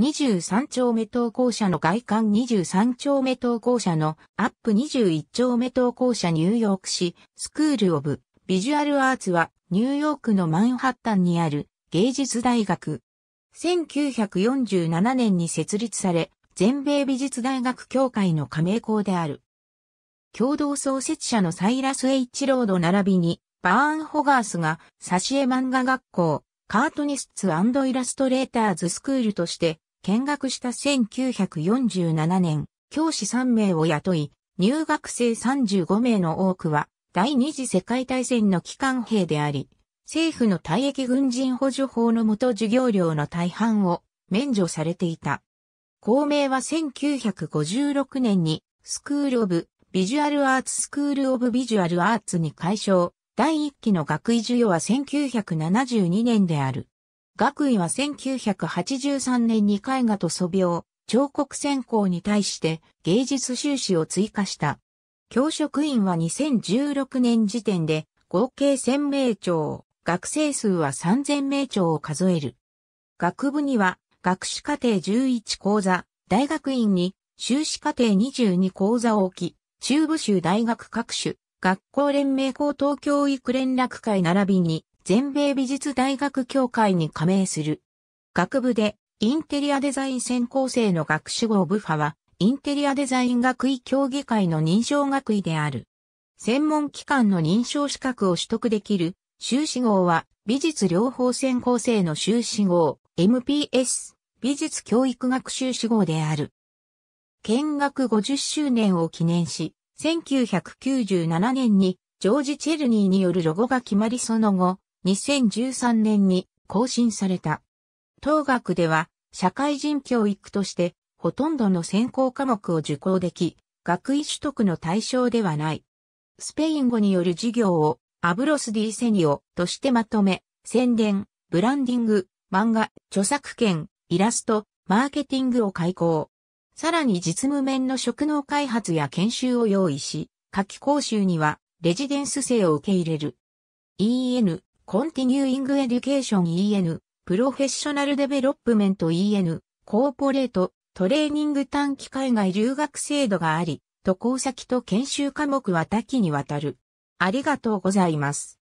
23丁目投稿者の外観23丁目投稿者のアップ21丁目投稿者ニューヨーク市スクールオブビジュアルアーツはニューヨークのマンハッタンにある芸術大学。1947年に設立され全米美術大学協会の加盟校である。共同創設者のサイラス・エイチロード並びにバーン・ホガースが挿絵漫画学校カートニスツイラストレーターズスクールとして見学した1947年、教師3名を雇い、入学生35名の多くは第二次世界大戦の機関兵であり、政府の退役軍人補助法の元授業料の大半を免除されていた。公明は1956年にスクール・オブ・ビジュアル・アーツ・スクール・オブ・ビジュアル・アーツに解消。第1期の学位授与は1972年である。学位は1983年に絵画と素描、彫刻専攻に対して芸術修士を追加した。教職員は2016年時点で合計1000名帳、学生数は3000名帳を数える。学部には学士課程11講座、大学院に修士課程22講座を置き、中部州大学各種、学校連盟校東京育連絡会並びに全米美術大学協会に加盟する。学部でインテリアデザイン専攻生の学士号ブファは、インテリアデザイン学位協議会の認証学位である。専門機関の認証資格を取得できる、修士号は、美術療法専攻生の修士号、MPS、美術教育学修士号である。見学50周年を記念し、1997年にジョージ・チェルニーによるロゴが決まりその後、2013年に更新された。当学では社会人教育としてほとんどの専攻科目を受講でき、学位取得の対象ではない。スペイン語による授業をアブロスディセニオとしてまとめ、宣伝、ブランディング、漫画、著作権、イラスト、マーケティングを開講。さらに実務面の職能開発や研修を用意し、夏季講習にはレジデンス生を受け入れる。EN Continuing Education EN、プロフェッショナルデベロップメント EN、コーポレート、トレーニング短期海外留学制度があり、渡航先と研修科目は多岐にわたる。ありがとうございます。